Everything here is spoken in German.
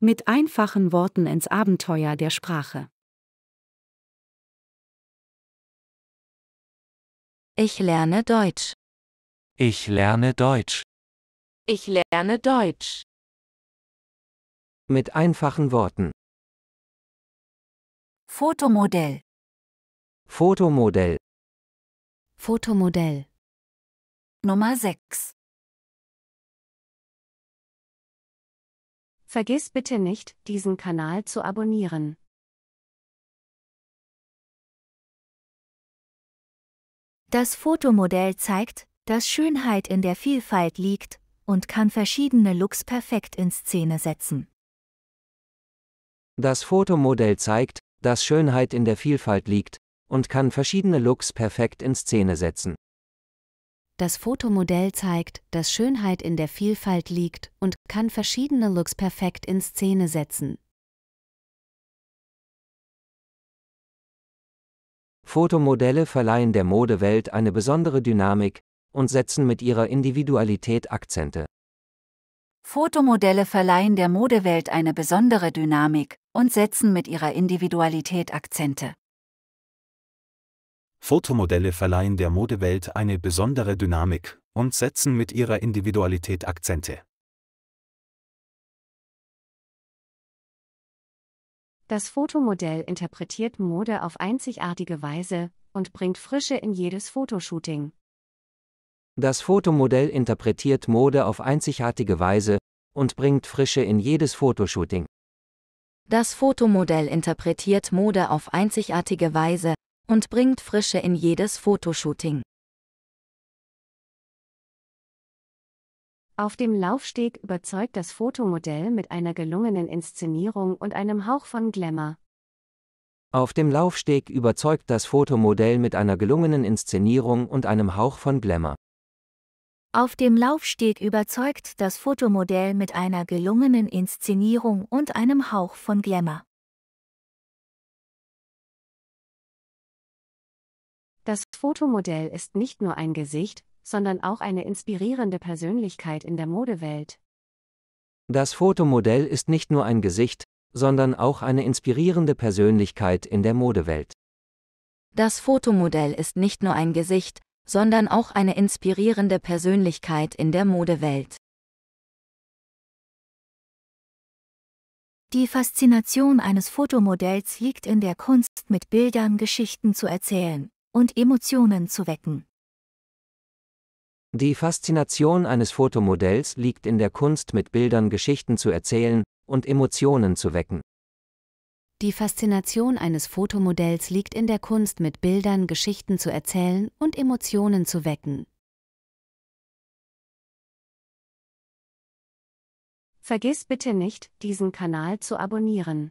Mit einfachen Worten ins Abenteuer der Sprache. Ich lerne Deutsch. Ich lerne Deutsch. Ich lerne Deutsch. Mit einfachen Worten. Fotomodell. Fotomodell. Fotomodell. Nummer 6. Vergiss bitte nicht, diesen Kanal zu abonnieren. Das Fotomodell zeigt, dass Schönheit in der Vielfalt liegt und kann verschiedene Looks perfekt in Szene setzen. Das Fotomodell zeigt, dass Schönheit in der Vielfalt liegt und kann verschiedene Looks perfekt in Szene setzen. Das Fotomodell zeigt, dass Schönheit in der Vielfalt liegt und kann verschiedene Looks perfekt in Szene setzen. Fotomodelle verleihen der Modewelt eine besondere Dynamik und setzen mit ihrer Individualität Akzente. Fotomodelle verleihen der Modewelt eine besondere Dynamik und setzen mit ihrer Individualität Akzente. Fotomodelle verleihen der Modewelt eine besondere Dynamik und setzen mit ihrer Individualität Akzente. Das Fotomodell interpretiert Mode auf einzigartige Weise und bringt Frische in jedes Fotoshooting. Das Fotomodell interpretiert Mode auf einzigartige Weise und bringt Frische in jedes Fotoshooting. Das Fotomodell interpretiert Mode auf einzigartige Weise und bringt Frische in jedes Fotoshooting. Auf dem Laufsteg überzeugt das Fotomodell mit einer gelungenen Inszenierung und einem Hauch von Glamour. Auf dem Laufsteg überzeugt das Fotomodell mit einer gelungenen Inszenierung und einem Hauch von Glamour. Auf dem Laufsteg überzeugt das Fotomodell mit einer gelungenen Inszenierung und einem Hauch von Glamour. Das Fotomodell ist nicht nur ein Gesicht, sondern auch eine inspirierende Persönlichkeit in der Modewelt. Das Fotomodell ist nicht nur ein Gesicht, sondern auch eine inspirierende Persönlichkeit in der Modewelt. Das Fotomodell ist nicht nur ein Gesicht, sondern auch eine inspirierende Persönlichkeit in der Modewelt. Die Faszination eines Fotomodells liegt in der Kunst, mit Bildern Geschichten zu erzählen und Emotionen zu wecken. Die Faszination eines Fotomodells liegt in der Kunst, mit Bildern Geschichten zu erzählen und Emotionen zu wecken. Die Faszination eines Fotomodells liegt in der Kunst, mit Bildern Geschichten zu erzählen und Emotionen zu wecken. Vergiss bitte nicht, diesen Kanal zu abonnieren.